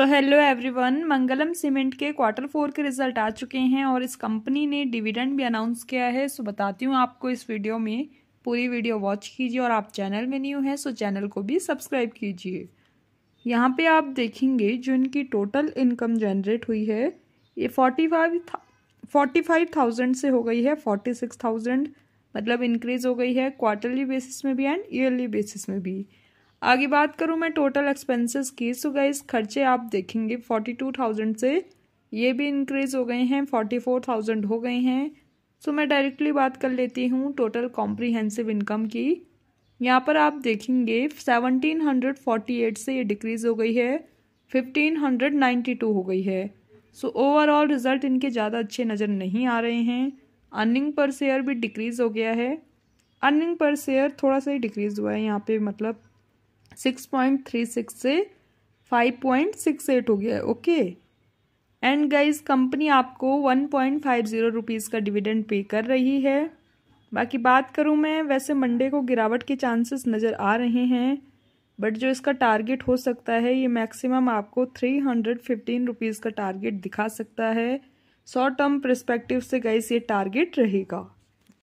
तो hello everyone Mangalam Cement के quarter four के रिजल्ट आ चुके हैं और इस कंपनी ने डिविडेंड भी अनाउंस किया है सो बताती हूँ आपको इस वीडियो में पूरी वीडियो वॉच कीजिए और आप चैनल में न्यू हैं सो चैनल को भी सब्सक्राइब कीजिए यहाँ पे आप देखेंगे जो इनकी टोटल इनकम जनरेट हुई है ये forty five forty five thousand से हो गई है फोर्टी सिक्स थाउजेंड मतलब इंक्रीज़ हो गई है क्वार्टरली बेसिस में भी एंड ईयरली बेसिस में भी आगे बात करूँ मैं टोटल एक्सपेंसेस की सो गाइज खर्चे आप देखेंगे फोर्टी टू थाउजेंड से ये भी इंक्रीज़ हो गए हैं फोर्टी फोर थाउजेंड हो गए हैं सो मैं डायरेक्टली बात कर लेती हूँ टोटल कॉम्प्रीहेंसिव इनकम की यहाँ पर आप देखेंगे सेवनटीन हंड्रेड फोर्टी एट से ये डिक्रीज़ हो गई है फिफ्टीन हंड्रेड नाइन्टी टू हो गई है सो ओवरऑल रिज़ल्ट इनके ज़्यादा अच्छे नज़र नहीं आ रहे हैं अर्निंग पर शेयर भी डिक्रीज़ हो गया है अर्निंग पर शेयर थोड़ा सा ही डिक्रीज़ हुआ है यहाँ पे मतलब सिक्स पॉइंट थ्री सिक्स से फाइव पॉइंट सिक्स एट हो गया है ओके एंड गाइस कंपनी आपको one point five zero rupees का डिविडेंड पे कर रही है बाकी बात करूँ मैं वैसे मंडे को गिरावट के चांसेस नज़र आ रहे हैं बट जो इसका टारगेट हो सकता है ये मैक्सिमम आपको थ्री हंड्रेड फिफ्टीन रुपीज़ का टारगेट दिखा सकता है शॉर्ट टर्म प्रस्पेक्टिव से गाइस ये टारगेट रहेगा